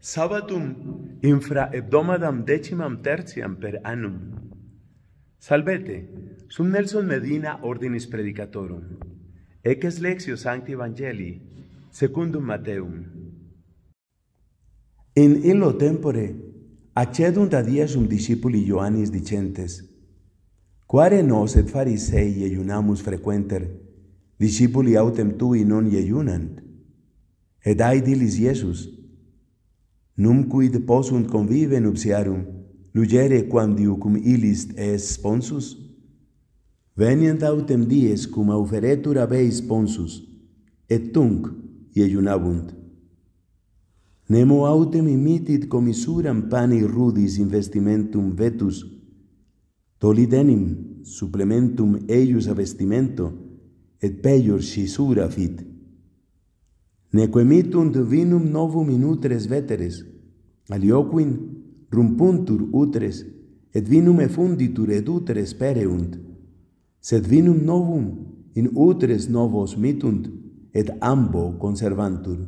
Sabatum infra hebdomadam decimam tertiam per annum. Salvete, sum Nelson Medina ordinis predicatorum, eces lexio sancti evangelii, secundum Mateum. In illo tempore, accedunt a diesum discipuli Ioannis dicentes, quare nos et farisei iejunamus frequenter, discipuli autem tui non iejunant? Et ai dilis Iesus, num quid possunt convive in obsiarum lugere quam diu cum illis est sponsus veniant autem dies cum auferetur ab eis sponsus et tunc iejunabunt nemo autem imitit comisuram pani rudis investimentum vetus tolid supplementum eius avestimento, et peior scisura fit Nequemitunt vinum novum in utres veteres, alioquin rumpuntur utres, et vinum effunditur et utres pereunt. Sed vinum novum in utres novos mitunt, et ambo conservantur.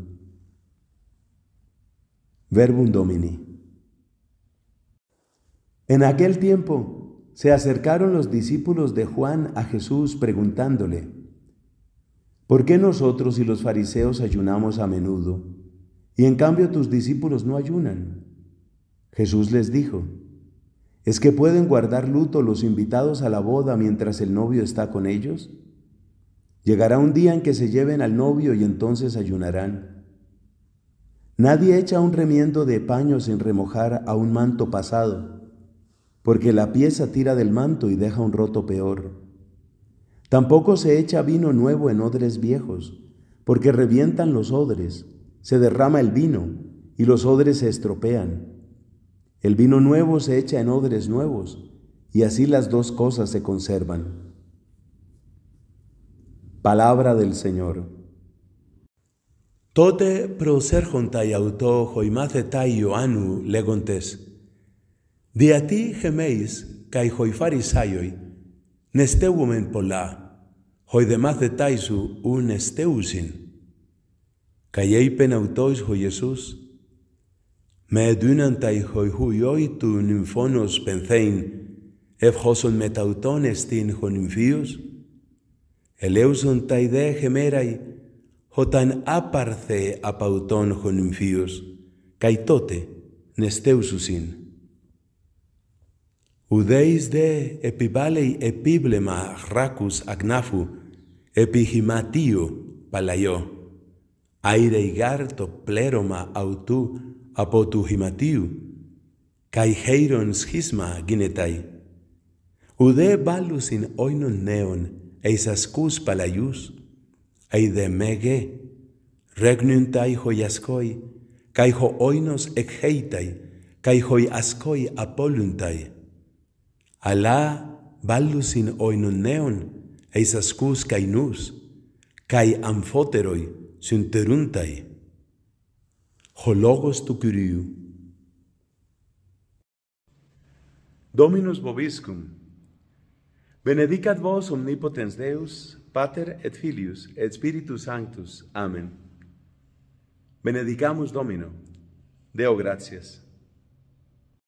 Verbum Domini. En aquel tiempo se acercaron los discípulos de Juan a Jesús preguntándole, ¿Por qué nosotros y los fariseos ayunamos a menudo y en cambio tus discípulos no ayunan? Jesús les dijo, ¿es que pueden guardar luto los invitados a la boda mientras el novio está con ellos? Llegará un día en que se lleven al novio y entonces ayunarán. Nadie echa un remiendo de paño sin remojar a un manto pasado, porque la pieza tira del manto y deja un roto peor. Tampoco se echa vino nuevo en odres viejos, porque revientan los odres, se derrama el vino y los odres se estropean. El vino nuevo se echa en odres nuevos, y así las dos cosas se conservan. Palabra del Señor. Tote auto anu legontes. polá. μάθε demace taisu un esteusin. Καί ipen autois ο Ιησούς, με εδύναν τα ηχοϊχουιόι του νυμφώνος πενθέιν, ευχόσον με τα ουτών εστίν χωνυμφίους, ελέουσον τα ιδέα χεμέραι, όταν άπαρθε απαυτόν χωνυμφίους, καί τότε νεστέουσουσιν. Ουδέης δε επιβάλλει επίβλεμα χράκους αγνάφου, epi himatio palaio, aereigarto pleroma autu apotu himatio, cae heiron schisma ginetai. Ude valus in oinon neon eis ascus palaius, eide mege, regnuntai hoiascoi, cae ho oinos echeitai, cae hoiascoi apoluntai. Ala valus in oinon neon eis ascus nus, cae amphoteroi synteruntai, Hologos tu curiu. Dominus boviscum. Benedicat vos omnipotens Deus, pater et filius, et spiritus sanctus. Amen. Benedicamus Domino. Deo gratias.